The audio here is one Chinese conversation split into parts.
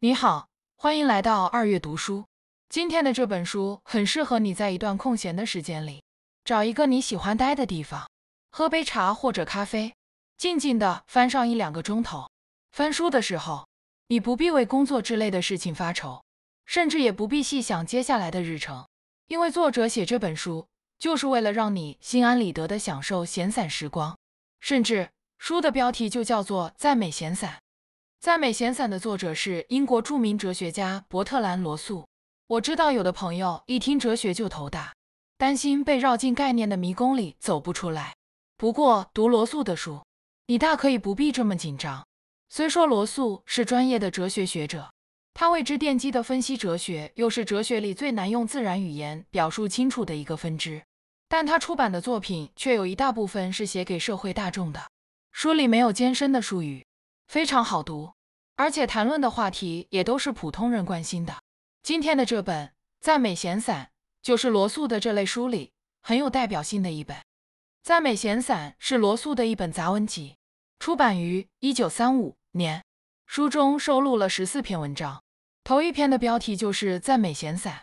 你好，欢迎来到二月读书。今天的这本书很适合你在一段空闲的时间里，找一个你喜欢待的地方，喝杯茶或者咖啡，静静的翻上一两个钟头。翻书的时候，你不必为工作之类的事情发愁，甚至也不必细想接下来的日程，因为作者写这本书就是为了让你心安理得的享受闲散时光，甚至书的标题就叫做《赞美闲散》。赞美闲散的作者是英国著名哲学家伯特兰·罗素。我知道有的朋友一听哲学就头大，担心被绕进概念的迷宫里走不出来。不过读罗素的书，你大可以不必这么紧张。虽说罗素是专业的哲学学者，他为之奠基的分析哲学又是哲学里最难用自然语言表述清楚的一个分支，但他出版的作品却有一大部分是写给社会大众的。书里没有艰深的术语，非常好读。而且谈论的话题也都是普通人关心的。今天的这本《赞美闲散》就是罗素的这类书里很有代表性的一本。《赞美闲散》是罗素的一本杂文集，出版于一九三五年。书中收录了十四篇文章，头一篇的标题就是《赞美闲散》。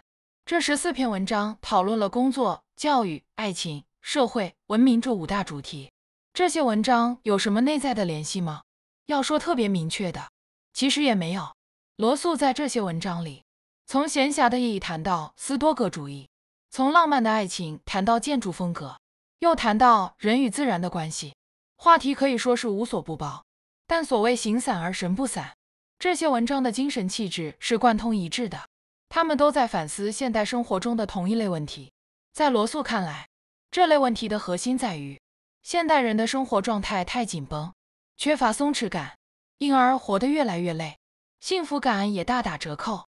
这十四篇文章讨论了工作、教育、爱情、社会、文明这五大主题。这些文章有什么内在的联系吗？要说特别明确的。其实也没有。罗素在这些文章里，从闲暇的意义谈到斯多葛主义，从浪漫的爱情谈到建筑风格，又谈到人与自然的关系，话题可以说是无所不包。但所谓形散而神不散，这些文章的精神气质是贯通一致的。他们都在反思现代生活中的同一类问题。在罗素看来，这类问题的核心在于，现代人的生活状态太紧绷，缺乏松弛感。因而活得越来越累，幸福感也大打折扣。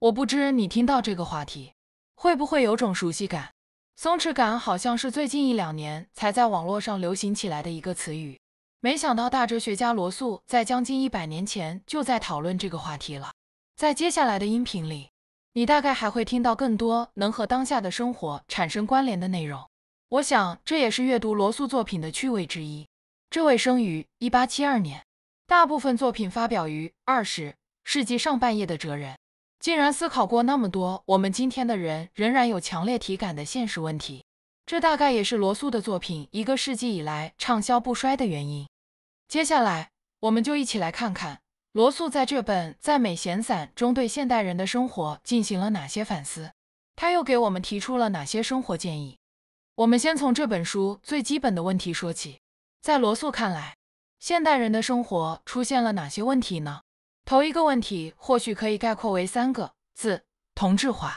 我不知你听到这个话题会不会有种熟悉感？松弛感好像是最近一两年才在网络上流行起来的一个词语。没想到大哲学家罗素在将近一百年前就在讨论这个话题了。在接下来的音频里，你大概还会听到更多能和当下的生活产生关联的内容。我想这也是阅读罗素作品的趣味之一。这位生于一八七二年。大部分作品发表于二十世纪上半叶的哲人，竟然思考过那么多我们今天的人仍然有强烈体感的现实问题，这大概也是罗素的作品一个世纪以来畅销不衰的原因。接下来，我们就一起来看看罗素在这本《赞美闲散》中对现代人的生活进行了哪些反思，他又给我们提出了哪些生活建议。我们先从这本书最基本的问题说起，在罗素看来。现代人的生活出现了哪些问题呢？头一个问题或许可以概括为三个字：同质化。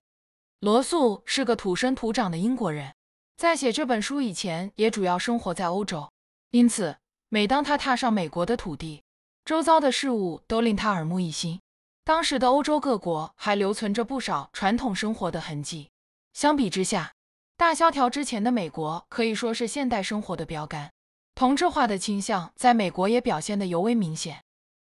罗素是个土生土长的英国人，在写这本书以前也主要生活在欧洲，因此每当他踏上美国的土地，周遭的事物都令他耳目一新。当时的欧洲各国还留存着不少传统生活的痕迹，相比之下，大萧条之前的美国可以说是现代生活的标杆。同质化的倾向在美国也表现得尤为明显。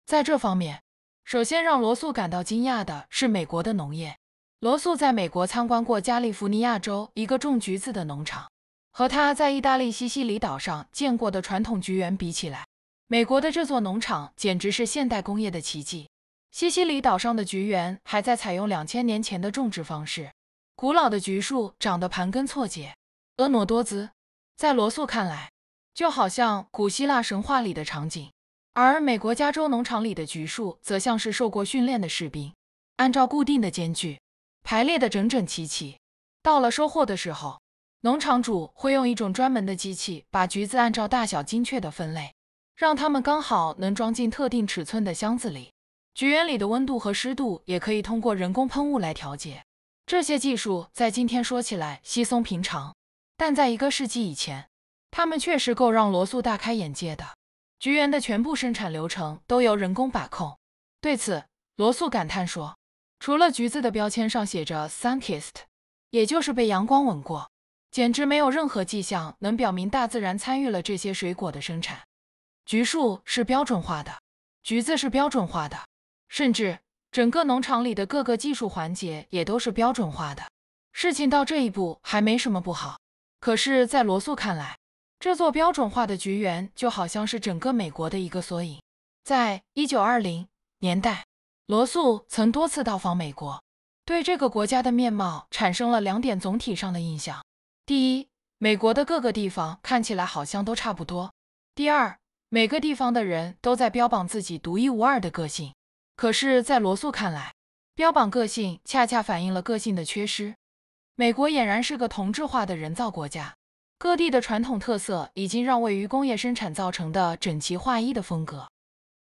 在这方面，首先让罗素感到惊讶的是美国的农业。罗素在美国参观过加利福尼亚州一个种橘子的农场，和他在意大利西西里岛上见过的传统橘园比起来，美国的这座农场简直是现代工业的奇迹。西西里岛上的橘园还在采用两千年前的种植方式，古老的橘树长得盘根错节，婀娜多姿。在罗素看来，就好像古希腊神话里的场景，而美国加州农场里的橘树则像是受过训练的士兵，按照固定的间距排列的整整齐齐。到了收获的时候，农场主会用一种专门的机器把橘子按照大小精确的分类，让它们刚好能装进特定尺寸的箱子里。橘园里的温度和湿度也可以通过人工喷雾来调节。这些技术在今天说起来稀松平常，但在一个世纪以前。他们确实够让罗素大开眼界的。橘园的全部生产流程都由人工把控。对此，罗素感叹说：“除了橘子的标签上写着 ‘sunkist’，也就是被阳光吻过，简直没有任何迹象能表明大自然参与了这些水果的生产。橘树是标准化的，橘子是标准化的，甚至整个农场里的各个技术环节也都是标准化的。事情到这一步还没什么不好。可是，在罗素看来，这座标准化的菊园就好像是整个美国的一个缩影。在1920年代，罗素曾多次到访美国，对这个国家的面貌产生了两点总体上的印象：第一，美国的各个地方看起来好像都差不多；第二，每个地方的人都在标榜自己独一无二的个性。可是，在罗素看来，标榜个性恰恰反映了个性的缺失。美国俨然是个同质化的人造国家。各地的传统特色已经让位于工业生产造成的整齐划一的风格。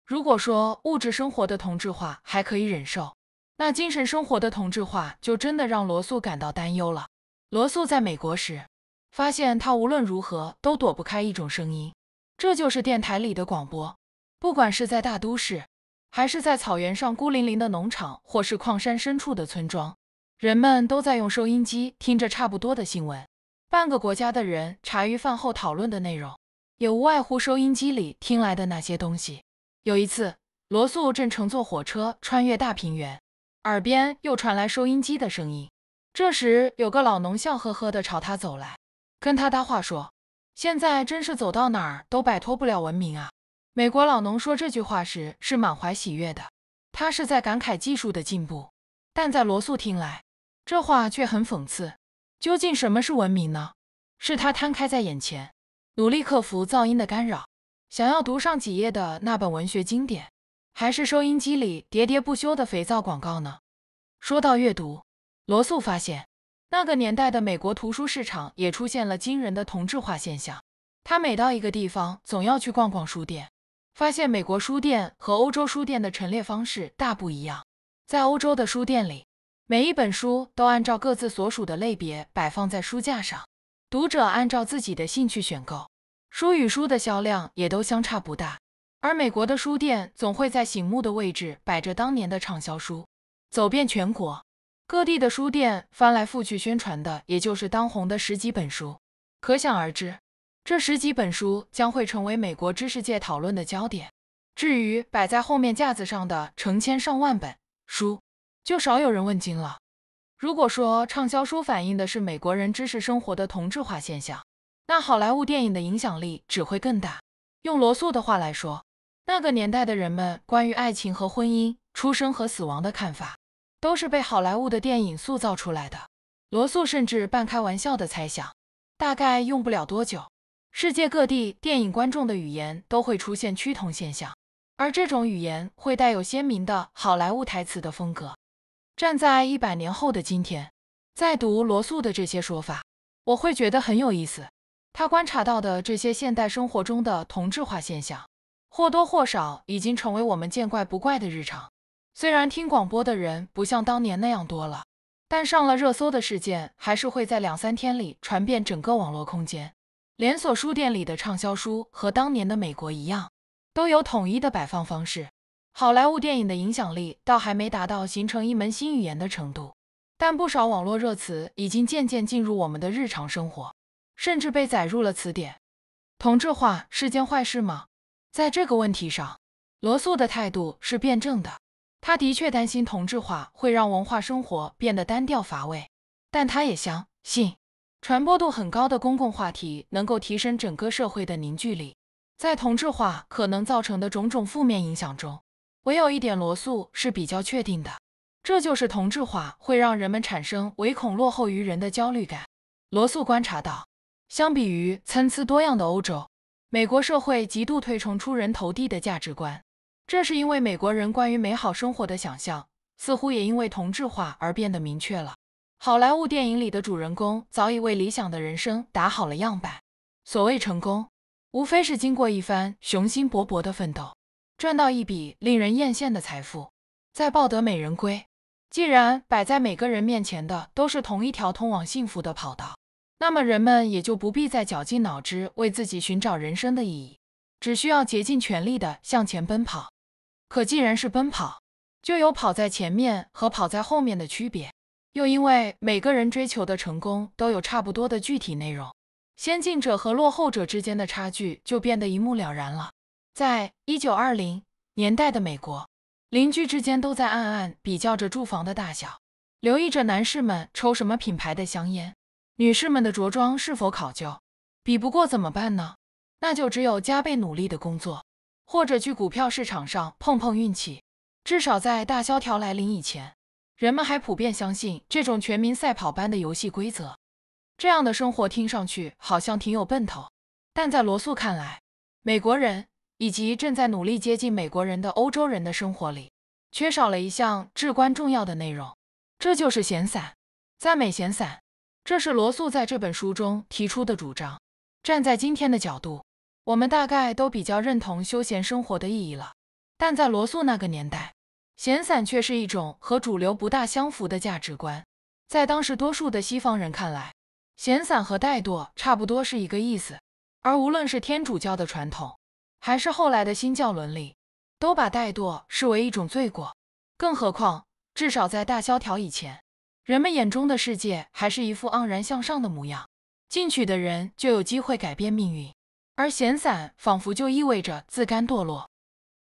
如果说物质生活的同质化还可以忍受，那精神生活的同质化就真的让罗素感到担忧了。罗素在美国时发现，他无论如何都躲不开一种声音，这就是电台里的广播。不管是在大都市，还是在草原上孤零零的农场，或是矿山深处的村庄，人们都在用收音机听着差不多的新闻。半个国家的人茶余饭后讨论的内容，也无外乎收音机里听来的那些东西。有一次，罗素正乘坐火车穿越大平原，耳边又传来收音机的声音。这时，有个老农笑呵呵地朝他走来，跟他搭话说：“现在真是走到哪儿都摆脱不了文明啊！”美国老农说这句话时是满怀喜悦的，他是在感慨技术的进步。但在罗素听来，这话却很讽刺。究竟什么是文明呢？是它摊开在眼前，努力克服噪音的干扰，想要读上几页的那本文学经典，还是收音机里喋喋不休的肥皂广告呢？说到阅读，罗素发现，那个年代的美国图书市场也出现了惊人的同质化现象。他每到一个地方，总要去逛逛书店，发现美国书店和欧洲书店的陈列方式大不一样。在欧洲的书店里，每一本书都按照各自所属的类别摆放在书架上，读者按照自己的兴趣选购，书与书的销量也都相差不大。而美国的书店总会在醒目的位置摆着当年的畅销书，走遍全国各地的书店翻来覆去宣传的也就是当红的十几本书，可想而知，这十几本书将会成为美国知识界讨论的焦点。至于摆在后面架子上的成千上万本书。就少有人问津了。如果说畅销书反映的是美国人知识生活的同质化现象，那好莱坞电影的影响力只会更大。用罗素的话来说，那个年代的人们关于爱情和婚姻、出生和死亡的看法，都是被好莱坞的电影塑造出来的。罗素甚至半开玩笑的猜想，大概用不了多久，世界各地电影观众的语言都会出现趋同现象，而这种语言会带有鲜明的好莱坞台词的风格。站在一百年后的今天，在读罗素的这些说法，我会觉得很有意思。他观察到的这些现代生活中的同质化现象，或多或少已经成为我们见怪不怪的日常。虽然听广播的人不像当年那样多了，但上了热搜的事件还是会在两三天里传遍整个网络空间。连锁书店里的畅销书和当年的美国一样，都有统一的摆放方式。好莱坞电影的影响力倒还没达到形成一门新语言的程度，但不少网络热词已经渐渐进入我们的日常生活，甚至被载入了词典。同质化是件坏事吗？在这个问题上，罗素的态度是辩证的。他的确担心同质化会让文化生活变得单调乏味，但他也相信，传播度很高的公共话题能够提升整个社会的凝聚力。在同质化可能造成的种种负面影响中，唯有一点，罗素是比较确定的，这就是同质化会让人们产生唯恐落后于人的焦虑感。罗素观察到，相比于参差多样的欧洲，美国社会极度推崇出人头地的价值观，这是因为美国人关于美好生活的想象似乎也因为同质化而变得明确了。好莱坞电影里的主人公早已为理想的人生打好了样板，所谓成功，无非是经过一番雄心勃勃的奋斗。赚到一笔令人艳羡的财富，再抱得美人归。既然摆在每个人面前的都是同一条通往幸福的跑道，那么人们也就不必再绞尽脑汁为自己寻找人生的意义，只需要竭尽全力地向前奔跑。可既然是奔跑，就有跑在前面和跑在后面的区别。又因为每个人追求的成功都有差不多的具体内容，先进者和落后者之间的差距就变得一目了然了。在一九二零年代的美国，邻居之间都在暗暗比较着住房的大小，留意着男士们抽什么品牌的香烟，女士们的着装是否考究。比不过怎么办呢？那就只有加倍努力的工作，或者去股票市场上碰碰运气。至少在大萧条来临以前，人们还普遍相信这种全民赛跑般的游戏规则。这样的生活听上去好像挺有奔头，但在罗素看来，美国人。以及正在努力接近美国人的欧洲人的生活里，缺少了一项至关重要的内容，这就是闲散。赞美闲散，这是罗素在这本书中提出的主张。站在今天的角度，我们大概都比较认同休闲生活的意义了。但在罗素那个年代，闲散却是一种和主流不大相符的价值观。在当时多数的西方人看来，闲散和怠惰差不多是一个意思。而无论是天主教的传统，还是后来的新教伦理，都把怠惰视为一种罪过。更何况，至少在大萧条以前，人们眼中的世界还是一副盎然向上的模样，进取的人就有机会改变命运，而闲散仿佛就意味着自甘堕落。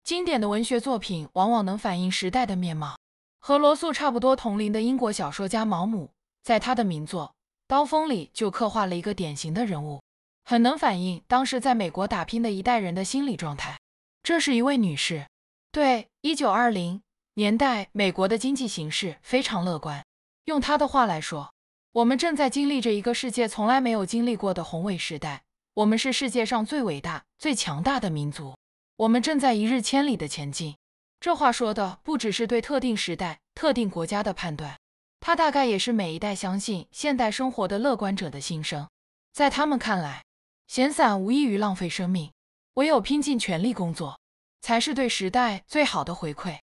经典的文学作品往往能反映时代的面貌。和罗素差不多同龄的英国小说家毛姆，在他的名作《刀锋》里就刻画了一个典型的人物。很能反映当时在美国打拼的一代人的心理状态。这是一位女士，对一九二零年代美国的经济形势非常乐观。用她的话来说，我们正在经历着一个世界从来没有经历过的宏伟时代。我们是世界上最伟大、最强大的民族。我们正在一日千里的前进。这话说的不只是对特定时代、特定国家的判断，它大概也是每一代相信现代生活的乐观者的心声。在他们看来，闲散无异于浪费生命，唯有拼尽全力工作，才是对时代最好的回馈。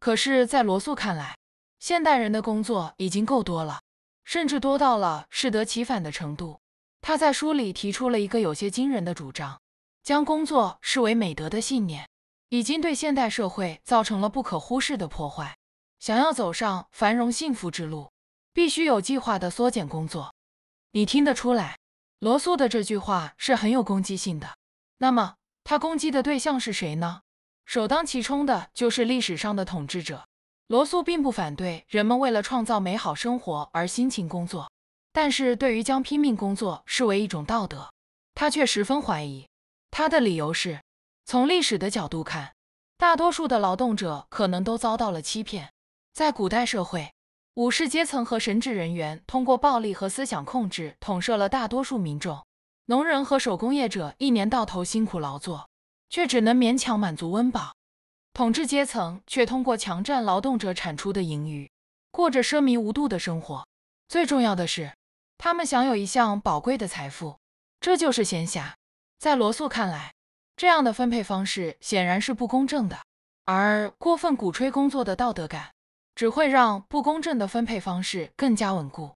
可是，在罗素看来，现代人的工作已经够多了，甚至多到了适得其反的程度。他在书里提出了一个有些惊人的主张：将工作视为美德的信念，已经对现代社会造成了不可忽视的破坏。想要走上繁荣幸福之路，必须有计划地缩减工作。你听得出来。罗素的这句话是很有攻击性的。那么，他攻击的对象是谁呢？首当其冲的就是历史上的统治者。罗素并不反对人们为了创造美好生活而辛勤工作，但是对于将拼命工作视为一种道德，他却十分怀疑。他的理由是，从历史的角度看，大多数的劳动者可能都遭到了欺骗。在古代社会。武士阶层和神职人员通过暴力和思想控制统摄了大多数民众。农人和手工业者一年到头辛苦劳作，却只能勉强满足温饱。统治阶层却通过强占劳动者产出的盈余，过着奢靡无度的生活。最重要的是，他们享有一项宝贵的财富，这就是闲暇。在罗素看来，这样的分配方式显然是不公正的，而过分鼓吹工作的道德感。只会让不公正的分配方式更加稳固。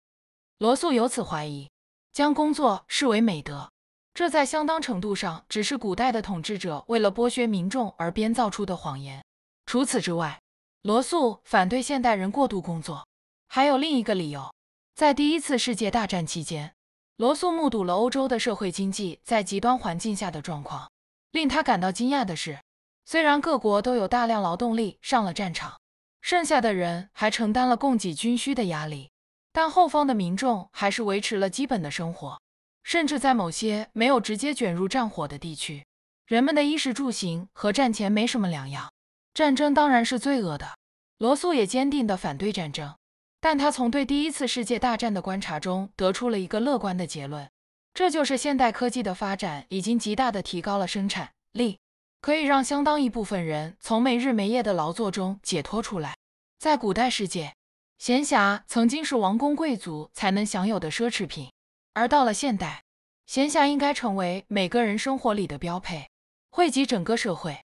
罗素由此怀疑，将工作视为美德，这在相当程度上只是古代的统治者为了剥削民众而编造出的谎言。除此之外，罗素反对现代人过度工作，还有另一个理由：在第一次世界大战期间，罗素目睹了欧洲的社会经济在极端环境下的状况。令他感到惊讶的是，虽然各国都有大量劳动力上了战场。剩下的人还承担了供给军需的压力，但后方的民众还是维持了基本的生活，甚至在某些没有直接卷入战火的地区，人们的衣食住行和战前没什么两样。战争当然是罪恶的，罗素也坚定地反对战争，但他从对第一次世界大战的观察中得出了一个乐观的结论，这就是现代科技的发展已经极大地提高了生产力。可以让相当一部分人从没日没夜的劳作中解脱出来。在古代世界，闲暇曾经是王公贵族才能享有的奢侈品，而到了现代，闲暇应该成为每个人生活里的标配，惠及整个社会。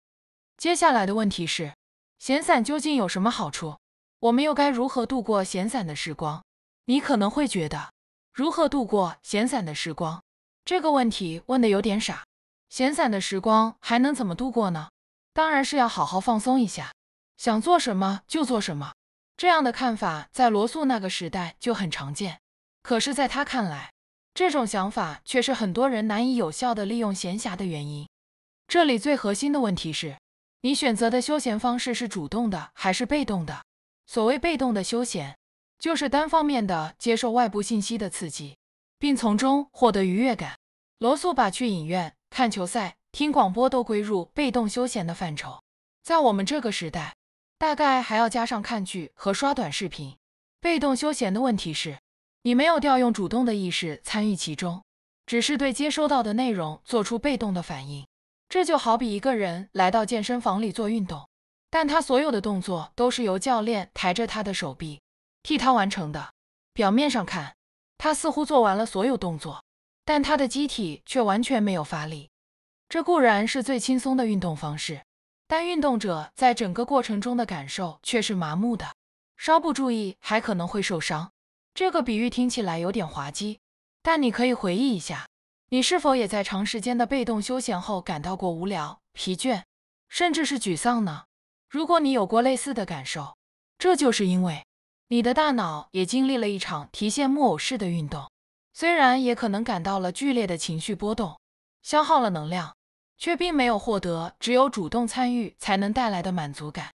接下来的问题是，闲散究竟有什么好处？我们又该如何度过闲散的时光？你可能会觉得，如何度过闲散的时光，这个问题问的有点傻。闲散的时光还能怎么度过呢？当然是要好好放松一下，想做什么就做什么。这样的看法在罗素那个时代就很常见，可是，在他看来，这种想法却是很多人难以有效的利用闲暇的原因。这里最核心的问题是，你选择的休闲方式是主动的还是被动的？所谓被动的休闲，就是单方面的接受外部信息的刺激，并从中获得愉悦感。罗素把去影院。看球赛、听广播都归入被动休闲的范畴，在我们这个时代，大概还要加上看剧和刷短视频。被动休闲的问题是，你没有调用主动的意识参与其中，只是对接收到的内容做出被动的反应。这就好比一个人来到健身房里做运动，但他所有的动作都是由教练抬着他的手臂替他完成的。表面上看，他似乎做完了所有动作。但他的机体却完全没有发力，这固然是最轻松的运动方式，但运动者在整个过程中的感受却是麻木的，稍不注意还可能会受伤。这个比喻听起来有点滑稽，但你可以回忆一下，你是否也在长时间的被动休闲后感到过无聊、疲倦，甚至是沮丧呢？如果你有过类似的感受，这就是因为你的大脑也经历了一场提线木偶式的运动。虽然也可能感到了剧烈的情绪波动，消耗了能量，却并没有获得只有主动参与才能带来的满足感。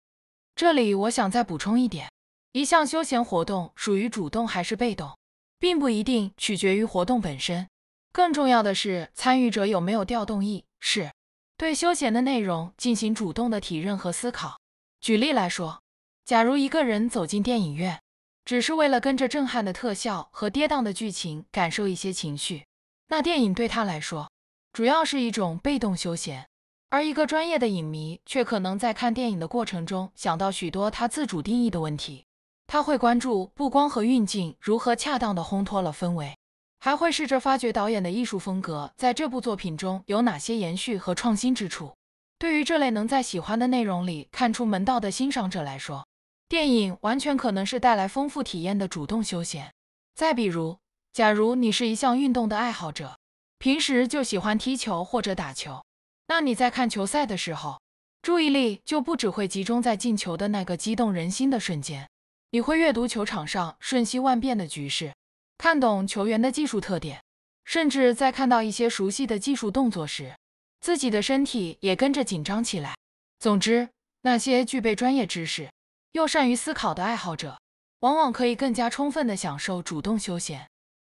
这里我想再补充一点：一项休闲活动属于主动还是被动，并不一定取决于活动本身，更重要的是参与者有没有调动意识，对休闲的内容进行主动的体认和思考。举例来说，假如一个人走进电影院，只是为了跟着震撼的特效和跌宕的剧情感受一些情绪，那电影对他来说主要是一种被动休闲；而一个专业的影迷却可能在看电影的过程中想到许多他自主定义的问题。他会关注布光和运镜如何恰当的烘托了氛围，还会试着发掘导演的艺术风格在这部作品中有哪些延续和创新之处。对于这类能在喜欢的内容里看出门道的欣赏者来说，电影完全可能是带来丰富体验的主动休闲。再比如，假如你是一项运动的爱好者，平时就喜欢踢球或者打球，那你在看球赛的时候，注意力就不只会集中在进球的那个激动人心的瞬间，你会阅读球场上瞬息万变的局势，看懂球员的技术特点，甚至在看到一些熟悉的技术动作时，自己的身体也跟着紧张起来。总之，那些具备专业知识。又善于思考的爱好者，往往可以更加充分地享受主动休闲。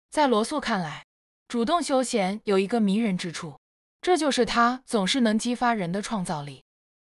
在罗素看来，主动休闲有一个迷人之处，这就是它总是能激发人的创造力。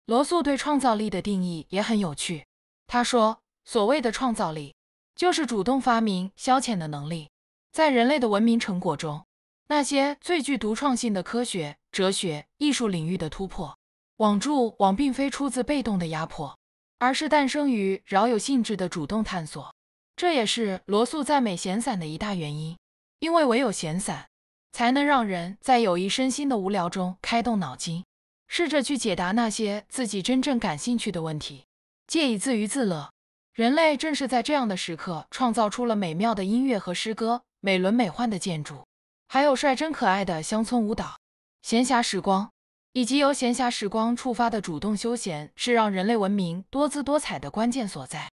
罗素对创造力的定义也很有趣，他说：“所谓的创造力，就是主动发明消遣的能力。”在人类的文明成果中，那些最具独创性的科学、哲学、艺术领域的突破，往往并非出自被动的压迫。而是诞生于饶有兴致的主动探索，这也是罗素赞美闲散的一大原因。因为唯有闲散，才能让人在有益身心的无聊中开动脑筋，试着去解答那些自己真正感兴趣的问题，借以自娱自乐。人类正是在这样的时刻，创造出了美妙的音乐和诗歌，美轮美奂的建筑，还有率真可爱的乡村舞蹈。闲暇时光。以及由闲暇时光触发的主动休闲，是让人类文明多姿多彩的关键所在。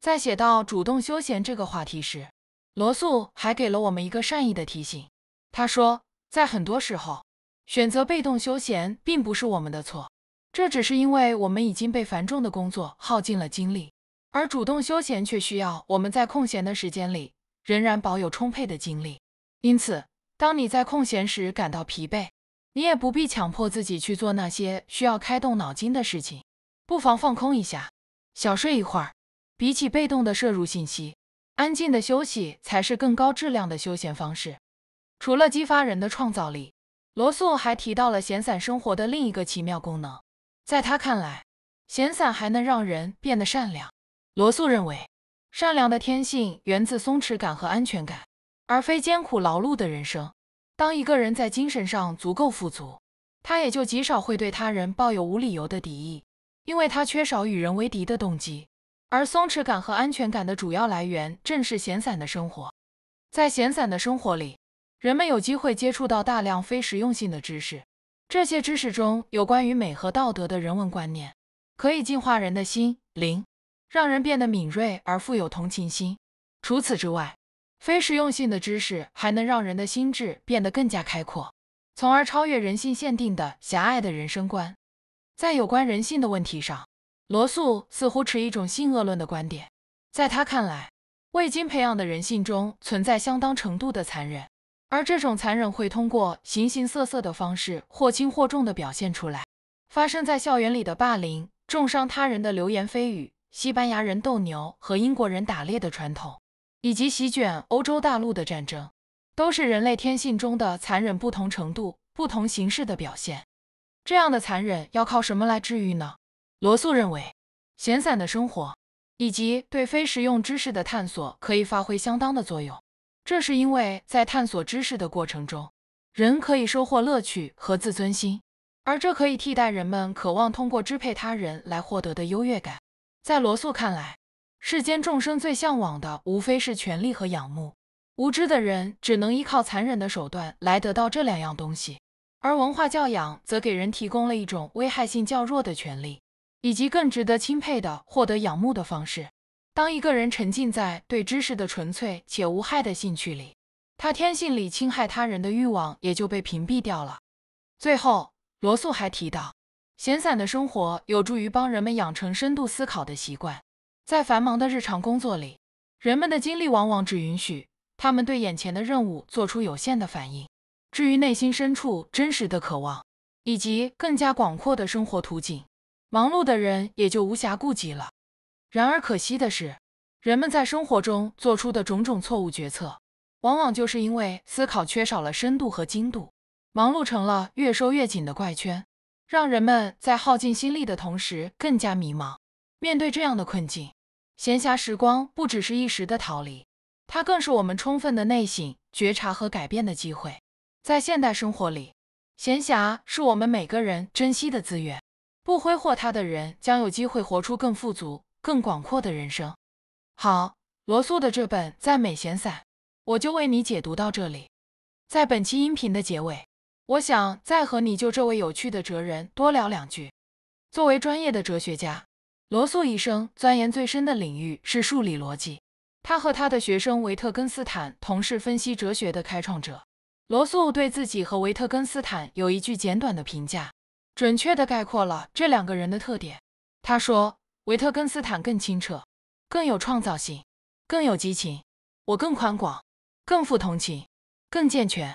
在写到主动休闲这个话题时，罗素还给了我们一个善意的提醒。他说，在很多时候，选择被动休闲并不是我们的错，这只是因为我们已经被繁重的工作耗尽了精力，而主动休闲却需要我们在空闲的时间里仍然保有充沛的精力。因此，当你在空闲时感到疲惫，你也不必强迫自己去做那些需要开动脑筋的事情，不妨放空一下，小睡一会儿。比起被动的摄入信息，安静的休息才是更高质量的休闲方式。除了激发人的创造力，罗素还提到了闲散生活的另一个奇妙功能。在他看来，闲散还能让人变得善良。罗素认为，善良的天性源自松弛感和安全感，而非艰苦劳碌的人生。当一个人在精神上足够富足，他也就极少会对他人抱有无理由的敌意，因为他缺少与人为敌的动机。而松弛感和安全感的主要来源正是闲散的生活。在闲散的生活里，人们有机会接触到大量非实用性的知识，这些知识中有关于美和道德的人文观念，可以净化人的心灵，让人变得敏锐而富有同情心。除此之外，非实用性的知识还能让人的心智变得更加开阔，从而超越人性限定的狭隘的人生观。在有关人性的问题上，罗素似乎持一种性恶论的观点。在他看来，未经培养的人性中存在相当程度的残忍，而这种残忍会通过形形色色的方式，或轻或重地表现出来。发生在校园里的霸凌、重伤他人的流言蜚语、西班牙人斗牛和英国人打猎的传统。以及席卷欧洲大陆的战争，都是人类天性中的残忍不同程度、不同形式的表现。这样的残忍要靠什么来治愈呢？罗素认为，闲散的生活以及对非实用知识的探索可以发挥相当的作用。这是因为，在探索知识的过程中，人可以收获乐趣和自尊心，而这可以替代人们渴望通过支配他人来获得的优越感。在罗素看来，世间众生最向往的，无非是权力和仰慕。无知的人只能依靠残忍的手段来得到这两样东西，而文化教养则给人提供了一种危害性较弱的权利，以及更值得钦佩的获得仰慕的方式。当一个人沉浸在对知识的纯粹且无害的兴趣里，他天性里侵害他人的欲望也就被屏蔽掉了。最后，罗素还提到，闲散的生活有助于帮人们养成深度思考的习惯。在繁忙的日常工作里，人们的精力往往只允许他们对眼前的任务做出有限的反应。至于内心深处真实的渴望以及更加广阔的生活图景，忙碌的人也就无暇顾及了。然而可惜的是，人们在生活中做出的种种错误决策，往往就是因为思考缺少了深度和精度。忙碌成了越收越紧的怪圈，让人们在耗尽心力的同时更加迷茫。面对这样的困境，闲暇时光不只是一时的逃离，它更是我们充分的内省、觉察和改变的机会。在现代生活里，闲暇是我们每个人珍惜的资源，不挥霍它的人将有机会活出更富足、更广阔的人生。好，罗素的这本赞美闲散，我就为你解读到这里。在本期音频的结尾，我想再和你就这位有趣的哲人多聊两句。作为专业的哲学家。罗素一生钻研最深的领域是数理逻辑，他和他的学生维特根斯坦同是分析哲学的开创者。罗素对自己和维特根斯坦有一句简短的评价，准确地概括了这两个人的特点。他说：“维特根斯坦更清澈，更有创造性，更有激情；我更宽广，更富同情，更健全。”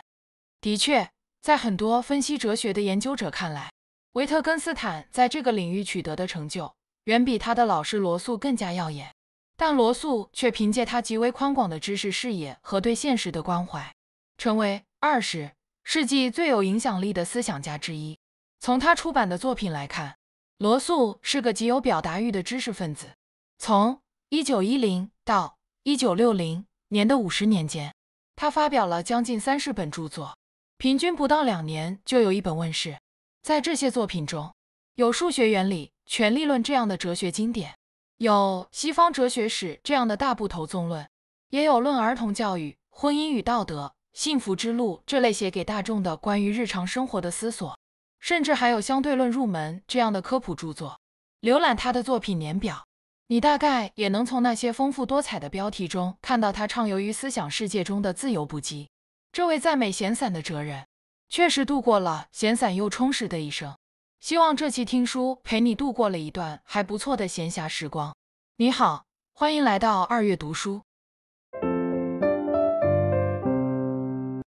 的确，在很多分析哲学的研究者看来，维特根斯坦在这个领域取得的成就。远比他的老师罗素更加耀眼，但罗素却凭借他极为宽广的知识视野和对现实的关怀，成为二十世纪最有影响力的思想家之一。从他出版的作品来看，罗素是个极有表达欲的知识分子。从一九一零到一九六零年的五十年间，他发表了将近三十本著作，平均不到两年就有一本问世。在这些作品中，有《数学原理》。权力论这样的哲学经典，有西方哲学史这样的大部头纵论，也有论儿童教育、婚姻与道德、幸福之路这类写给大众的关于日常生活的思索，甚至还有相对论入门这样的科普著作。浏览他的作品年表，你大概也能从那些丰富多彩的标题中，看到他畅游于思想世界中的自由不羁。这位赞美闲散的哲人，确实度过了闲散又充实的一生。希望这期听书陪你度过了一段还不错的闲暇时光。你好，欢迎来到二月读书。